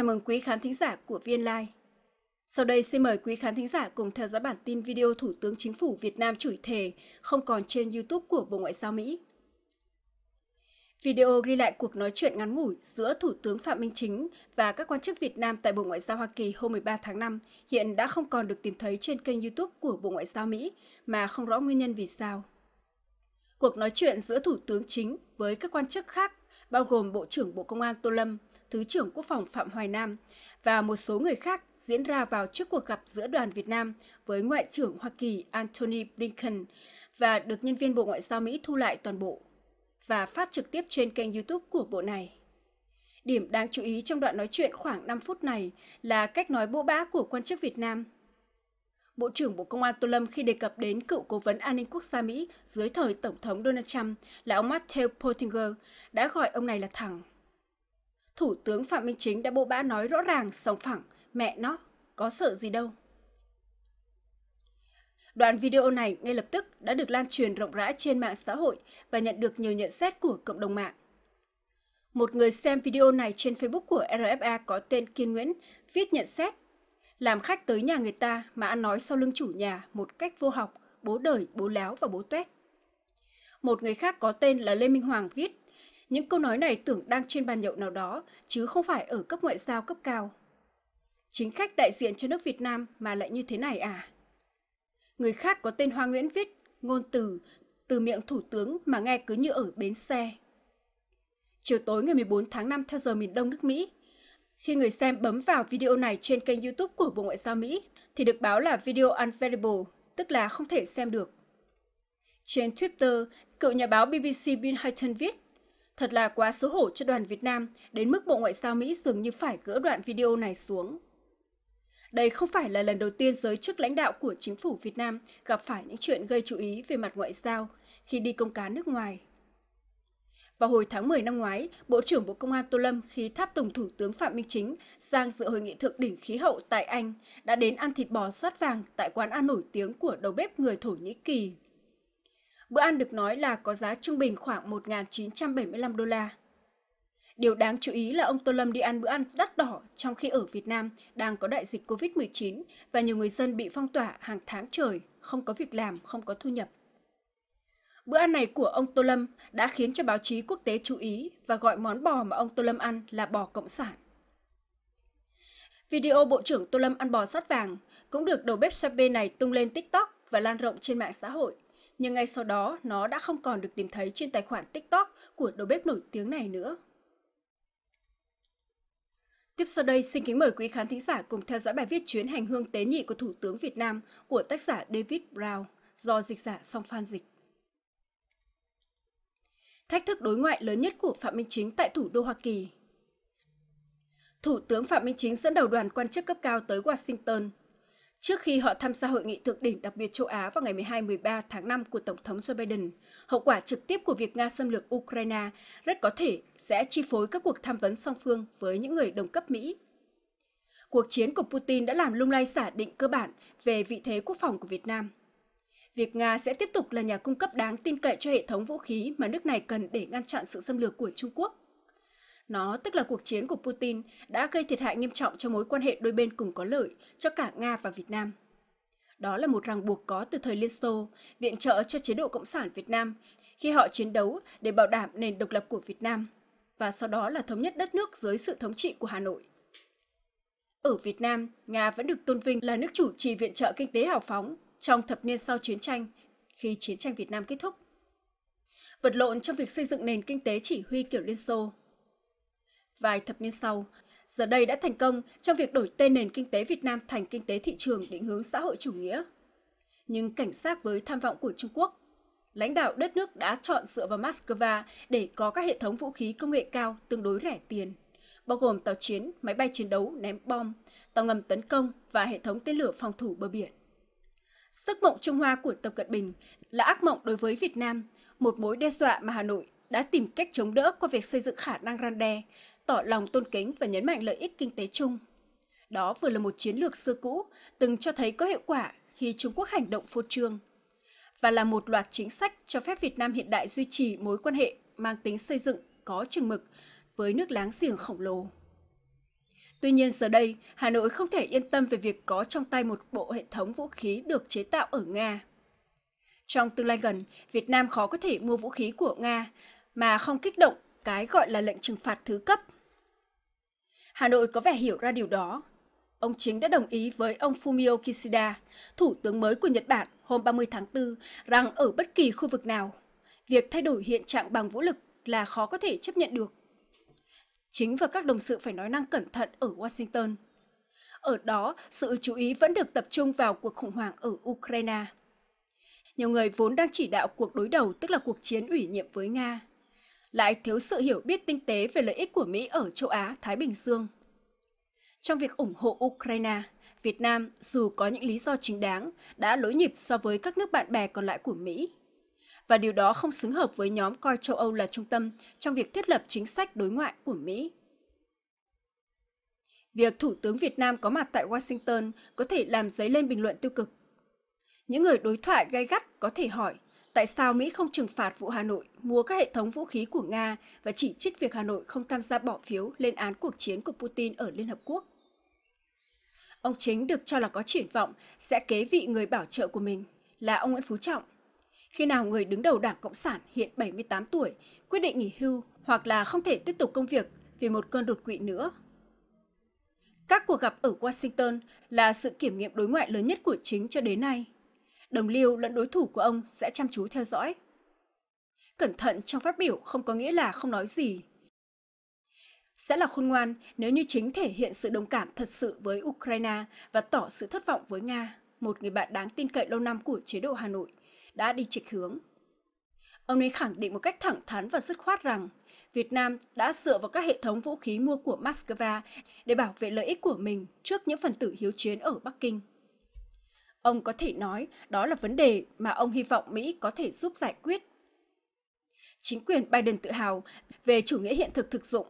Chào mừng quý khán thính giả của Viên Lai. Sau đây xin mời quý khán thính giả cùng theo dõi bản tin video Thủ tướng Chính phủ Việt Nam chửi thề không còn trên YouTube của Bộ Ngoại giao Mỹ. Video ghi lại cuộc nói chuyện ngắn ngủi giữa Thủ tướng Phạm Minh Chính và các quan chức Việt Nam tại Bộ Ngoại giao Hoa Kỳ hôm 13 tháng 5 hiện đã không còn được tìm thấy trên kênh YouTube của Bộ Ngoại giao Mỹ mà không rõ nguyên nhân vì sao. Cuộc nói chuyện giữa Thủ tướng Chính với các quan chức khác bao gồm Bộ trưởng Bộ Công an Tô Lâm, Thứ trưởng Quốc phòng Phạm Hoài Nam và một số người khác diễn ra vào trước cuộc gặp giữa đoàn Việt Nam với Ngoại trưởng Hoa Kỳ Antony Blinken và được nhân viên Bộ Ngoại giao Mỹ thu lại toàn bộ và phát trực tiếp trên kênh YouTube của bộ này. Điểm đáng chú ý trong đoạn nói chuyện khoảng 5 phút này là cách nói bỗ bã của quan chức Việt Nam – Bộ trưởng Bộ Công an Tô Lâm khi đề cập đến cựu cố vấn an ninh quốc gia Mỹ dưới thời Tổng thống Donald Trump là ông Matthew Pottinger đã gọi ông này là thằng. Thủ tướng Phạm Minh Chính đã bộ bã nói rõ ràng, sòng phẳng, mẹ nó, có sợ gì đâu. Đoạn video này ngay lập tức đã được lan truyền rộng rãi trên mạng xã hội và nhận được nhiều nhận xét của cộng đồng mạng. Một người xem video này trên Facebook của RFA có tên Kiên Nguyễn viết nhận xét làm khách tới nhà người ta mà ăn nói sau lưng chủ nhà một cách vô học, bố đời, bố láo và bố tuét. Một người khác có tên là Lê Minh Hoàng viết, những câu nói này tưởng đang trên bàn nhậu nào đó, chứ không phải ở cấp ngoại giao cấp cao. Chính khách đại diện cho nước Việt Nam mà lại như thế này à? Người khác có tên Hoa Nguyễn viết, ngôn từ, từ miệng thủ tướng mà nghe cứ như ở bến xe. Chiều tối ngày 14 tháng 5 theo giờ miền Đông nước Mỹ, khi người xem bấm vào video này trên kênh YouTube của Bộ Ngoại giao Mỹ thì được báo là video unavailable, tức là không thể xem được. Trên Twitter, cựu nhà báo BBC Bill Hayton viết, Thật là quá xấu hổ cho đoàn Việt Nam, đến mức Bộ Ngoại giao Mỹ dường như phải gỡ đoạn video này xuống. Đây không phải là lần đầu tiên giới chức lãnh đạo của chính phủ Việt Nam gặp phải những chuyện gây chú ý về mặt ngoại giao khi đi công cá nước ngoài. Vào hồi tháng 10 năm ngoái, Bộ trưởng Bộ Công an Tô Lâm khi tháp tùng Thủ tướng Phạm Minh Chính sang dự hội nghị thượng đỉnh khí hậu tại Anh đã đến ăn thịt bò sát vàng tại quán ăn nổi tiếng của đầu bếp người Thổ Nhĩ Kỳ. Bữa ăn được nói là có giá trung bình khoảng 1.975 đô la. Điều đáng chú ý là ông Tô Lâm đi ăn bữa ăn đắt đỏ trong khi ở Việt Nam đang có đại dịch COVID-19 và nhiều người dân bị phong tỏa hàng tháng trời, không có việc làm, không có thu nhập. Bữa ăn này của ông Tô Lâm đã khiến cho báo chí quốc tế chú ý và gọi món bò mà ông Tô Lâm ăn là bò cộng sản. Video Bộ trưởng Tô Lâm ăn bò sát vàng cũng được đầu bếp Sabe này tung lên TikTok và lan rộng trên mạng xã hội. Nhưng ngay sau đó, nó đã không còn được tìm thấy trên tài khoản TikTok của đầu bếp nổi tiếng này nữa. Tiếp sau đây, xin kính mời quý khán thính giả cùng theo dõi bài viết chuyến hành hương tế nhị của Thủ tướng Việt Nam của tác giả David Brown do dịch giả song phan dịch thách thức đối ngoại lớn nhất của Phạm Minh Chính tại thủ đô Hoa Kỳ. Thủ tướng Phạm Minh Chính dẫn đầu đoàn quan chức cấp cao tới Washington trước khi họ tham gia hội nghị thượng đỉnh đặc biệt châu Á vào ngày 12-13 tháng 5 của Tổng thống Joe Biden. Hậu quả trực tiếp của việc Nga xâm lược Ukraine rất có thể sẽ chi phối các cuộc tham vấn song phương với những người đồng cấp Mỹ. Cuộc chiến của Putin đã làm lung lay giả định cơ bản về vị thế quốc phòng của Việt Nam – việc Nga sẽ tiếp tục là nhà cung cấp đáng tin cậy cho hệ thống vũ khí mà nước này cần để ngăn chặn sự xâm lược của Trung Quốc. Nó, tức là cuộc chiến của Putin, đã gây thiệt hại nghiêm trọng cho mối quan hệ đôi bên cùng có lợi cho cả Nga và Việt Nam. Đó là một ràng buộc có từ thời Liên Xô, viện trợ cho chế độ Cộng sản Việt Nam khi họ chiến đấu để bảo đảm nền độc lập của Việt Nam và sau đó là thống nhất đất nước dưới sự thống trị của Hà Nội. Ở Việt Nam, Nga vẫn được tôn vinh là nước chủ trì viện trợ kinh tế hào phóng trong thập niên sau chiến tranh, khi chiến tranh Việt Nam kết thúc. Vật lộn trong việc xây dựng nền kinh tế chỉ huy kiểu Liên Xô. Vài thập niên sau, giờ đây đã thành công trong việc đổi tên nền kinh tế Việt Nam thành kinh tế thị trường định hướng xã hội chủ nghĩa. Nhưng cảnh sát với tham vọng của Trung Quốc, lãnh đạo đất nước đã chọn dựa vào Moscow để có các hệ thống vũ khí công nghệ cao tương đối rẻ tiền, bao gồm tàu chiến, máy bay chiến đấu ném bom, tàu ngầm tấn công và hệ thống tên lửa phòng thủ bờ biển sức mộng Trung Hoa của Tập Cận Bình là ác mộng đối với Việt Nam, một mối đe dọa mà Hà Nội đã tìm cách chống đỡ qua việc xây dựng khả năng răn đe, tỏ lòng tôn kính và nhấn mạnh lợi ích kinh tế chung. Đó vừa là một chiến lược xưa cũ, từng cho thấy có hiệu quả khi Trung Quốc hành động phô trương, và là một loạt chính sách cho phép Việt Nam hiện đại duy trì mối quan hệ mang tính xây dựng có chừng mực với nước láng giềng khổng lồ. Tuy nhiên giờ đây, Hà Nội không thể yên tâm về việc có trong tay một bộ hệ thống vũ khí được chế tạo ở Nga. Trong tương lai gần, Việt Nam khó có thể mua vũ khí của Nga mà không kích động cái gọi là lệnh trừng phạt thứ cấp. Hà Nội có vẻ hiểu ra điều đó. Ông chính đã đồng ý với ông Fumio Kishida, thủ tướng mới của Nhật Bản hôm 30 tháng 4, rằng ở bất kỳ khu vực nào, việc thay đổi hiện trạng bằng vũ lực là khó có thể chấp nhận được Chính và các đồng sự phải nói năng cẩn thận ở Washington. Ở đó, sự chú ý vẫn được tập trung vào cuộc khủng hoảng ở Ukraine. Nhiều người vốn đang chỉ đạo cuộc đối đầu, tức là cuộc chiến ủy nhiệm với Nga, lại thiếu sự hiểu biết tinh tế về lợi ích của Mỹ ở châu Á, Thái Bình Dương. Trong việc ủng hộ Ukraine, Việt Nam, dù có những lý do chính đáng, đã lối nhịp so với các nước bạn bè còn lại của Mỹ và điều đó không xứng hợp với nhóm coi châu Âu là trung tâm trong việc thiết lập chính sách đối ngoại của Mỹ. Việc Thủ tướng Việt Nam có mặt tại Washington có thể làm dấy lên bình luận tiêu cực. Những người đối thoại gay gắt có thể hỏi tại sao Mỹ không trừng phạt vụ Hà Nội mua các hệ thống vũ khí của Nga và chỉ trích việc Hà Nội không tham gia bỏ phiếu lên án cuộc chiến của Putin ở Liên Hợp Quốc. Ông Chính được cho là có triển vọng sẽ kế vị người bảo trợ của mình là ông Nguyễn Phú Trọng – khi nào người đứng đầu Đảng Cộng sản hiện 78 tuổi quyết định nghỉ hưu hoặc là không thể tiếp tục công việc vì một cơn đột quỵ nữa. Các cuộc gặp ở Washington là sự kiểm nghiệm đối ngoại lớn nhất của chính cho đến nay. Đồng liêu lẫn đối thủ của ông sẽ chăm chú theo dõi. Cẩn thận trong phát biểu không có nghĩa là không nói gì. Sẽ là khôn ngoan nếu như chính thể hiện sự đồng cảm thật sự với Ukraine và tỏ sự thất vọng với Nga, một người bạn đáng tin cậy lâu năm của chế độ Hà Nội đã đi trịch hướng. Ông ấy khẳng định một cách thẳng thắn và dứt khoát rằng Việt Nam đã dựa vào các hệ thống vũ khí mua của Moscow để bảo vệ lợi ích của mình trước những phần tử hiếu chiến ở Bắc Kinh. Ông có thể nói đó là vấn đề mà ông hy vọng Mỹ có thể giúp giải quyết. Chính quyền Biden tự hào về chủ nghĩa hiện thực thực dụng.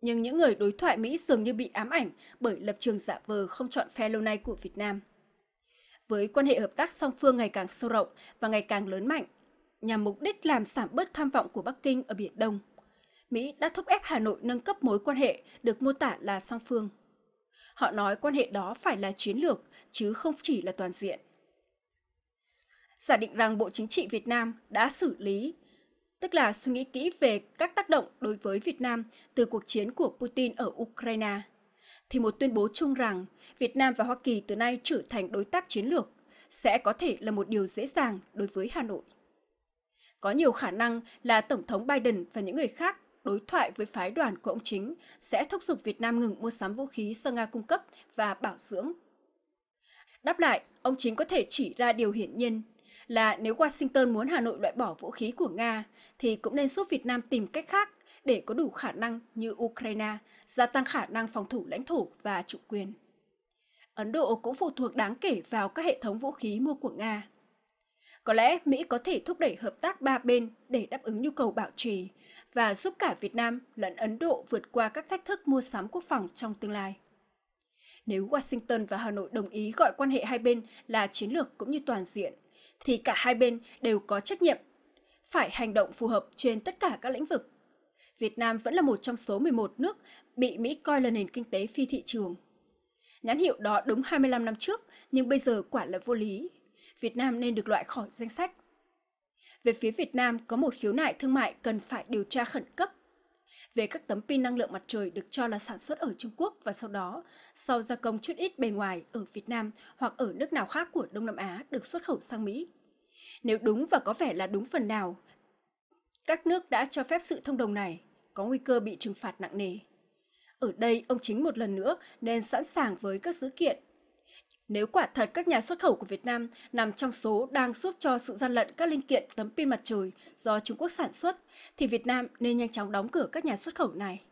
Nhưng những người đối thoại Mỹ dường như bị ám ảnh bởi lập trường giả vờ không chọn phe lâu nay của Việt Nam với quan hệ hợp tác song phương ngày càng sâu rộng và ngày càng lớn mạnh, nhằm mục đích làm giảm bớt tham vọng của Bắc Kinh ở Biển Đông. Mỹ đã thúc ép Hà Nội nâng cấp mối quan hệ được mô tả là song phương. Họ nói quan hệ đó phải là chiến lược, chứ không chỉ là toàn diện. Giả định rằng Bộ Chính trị Việt Nam đã xử lý, tức là suy nghĩ kỹ về các tác động đối với Việt Nam từ cuộc chiến của Putin ở Ukraine – thì một tuyên bố chung rằng Việt Nam và Hoa Kỳ từ nay trở thành đối tác chiến lược sẽ có thể là một điều dễ dàng đối với Hà Nội. Có nhiều khả năng là Tổng thống Biden và những người khác đối thoại với phái đoàn của ông chính sẽ thúc giục Việt Nam ngừng mua sắm vũ khí do Nga cung cấp và bảo dưỡng. Đáp lại, ông chính có thể chỉ ra điều hiển nhiên là nếu Washington muốn Hà Nội loại bỏ vũ khí của Nga thì cũng nên giúp Việt Nam tìm cách khác để có đủ khả năng như Ukraine gia tăng khả năng phòng thủ lãnh thổ và chủ quyền. Ấn Độ cũng phụ thuộc đáng kể vào các hệ thống vũ khí mua của Nga. Có lẽ Mỹ có thể thúc đẩy hợp tác ba bên để đáp ứng nhu cầu bảo trì và giúp cả Việt Nam lẫn Ấn Độ vượt qua các thách thức mua sắm quốc phòng trong tương lai. Nếu Washington và Hà Nội đồng ý gọi quan hệ hai bên là chiến lược cũng như toàn diện, thì cả hai bên đều có trách nhiệm phải hành động phù hợp trên tất cả các lĩnh vực Việt Nam vẫn là một trong số 11 nước bị Mỹ coi là nền kinh tế phi thị trường. Nhãn hiệu đó đúng 25 năm trước, nhưng bây giờ quả là vô lý. Việt Nam nên được loại khỏi danh sách. Về phía Việt Nam có một khiếu nại thương mại cần phải điều tra khẩn cấp về các tấm pin năng lượng mặt trời được cho là sản xuất ở Trung Quốc và sau đó, sau gia công chút ít bề ngoài ở Việt Nam hoặc ở nước nào khác của Đông Nam Á được xuất khẩu sang Mỹ. Nếu đúng và có vẻ là đúng phần nào, các nước đã cho phép sự thông đồng này có nguy cơ bị trừng phạt nặng nề. Ở đây, ông chính một lần nữa nên sẵn sàng với các dữ kiện. Nếu quả thật các nhà xuất khẩu của Việt Nam nằm trong số đang giúp cho sự gian lận các linh kiện tấm pin mặt trời do Trung Quốc sản xuất, thì Việt Nam nên nhanh chóng đóng cửa các nhà xuất khẩu này.